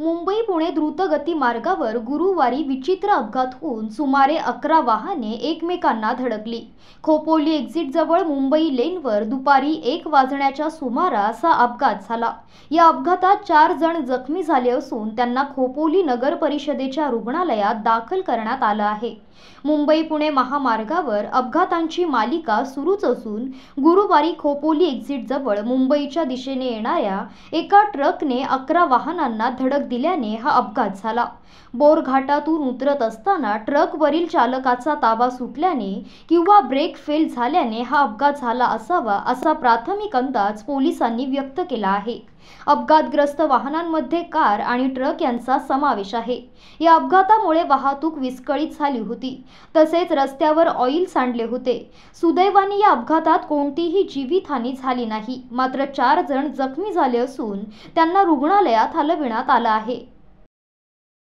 मुंबई पुणे द्रुतगती मार्गावर गुरुवारी विचित्र अपघात होऊन सुमारे अकरा वाहने एकमेकांना धडकली खोपोली एक्झिट जवळ मुंबई लेनवर दुपारी एक वाजण्याच्या सुमारास हा अपघात झाला या अपघातात चार जण जखमी झाले असून त्यांना खोपोली नगर परिषदेच्या रुग्णालयात दाखल करण्यात आलं आहे मुंबई पुणे महामार्गावर अपघातांची मालिका सुरूच असून गुरुवारी खोपोली एक्झिट जवळ मुंबईच्या दिशेने येणाऱ्या एका ट्रकने अकरा वाहनांना धडक दिल्याने हा अपघात झाला बोर घाटातून उतरत असताना ट्रकवरील चालकाचा ताबा सुटल्याने किंवा ब्रेक फेल झाल्याने हा अपघात झाला असावा असा प्राथमिक अंदाज पोलिसांनी व्यक्त केला आहे अपघातग्रस्त वाहनांमध्ये कार आणि ट्रक यांचा समावेश आहे या अपघातामुळे वाहतूक विस्कळीत झाली होती तसेच रस्त्यावर ऑइल सांडले होते सुदैवाने या अपघातात कोणतीही जीवितहानी झाली नाही मात्र चार जण जखमी झाले असून त्यांना रुग्णालयात हलविण्यात आलं आहे